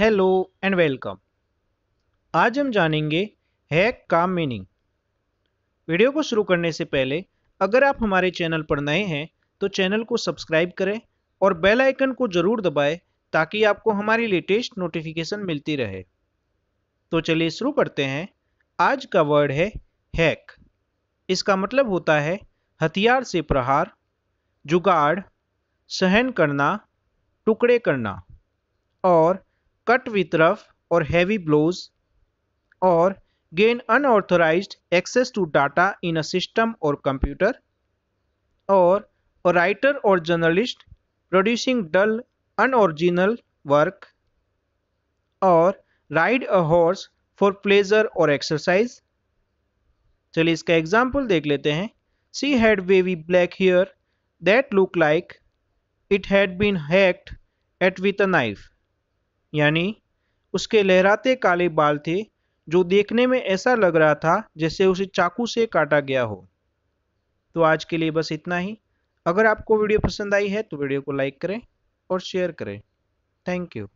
hello and welcome आज हम जानेंगे हैक का मीनिंग वीडियो को शुरू करने से पहले अगर आप हमारे चैनल पर नए हैं तो चैनल को सब्सक्राइब करें और बेल आइकन को जरूर दबाएं ताकि आपको हमारी लेटेस्ट नोटिफिकेशन मिलती रहे तो चलिए शुरू करते हैं आज का वर्ड है हैक इसका मतलब होता है हथियार से प्रहार जुगाड़ सहन करना टुकड़े करना और कट विथ रफ और हैवी ब्लोज और gain unauthorised access to data in a system और कंप्यूटर और राइटर और journalist producing dull unoriginal work और ride a horse for pleasure और एक्सरसाइज चलिए इसका एग्जाम्पल देख लेते हैं she had wavy black hair that look like it had been hacked at with a knife यानी उसके लहराते काले बाल थे जो देखने में ऐसा लग रहा था जैसे उसे चाकू से काटा गया हो तो आज के लिए बस इतना ही अगर आपको वीडियो पसंद आई है तो वीडियो को लाइक करें और शेयर करें थैंक यू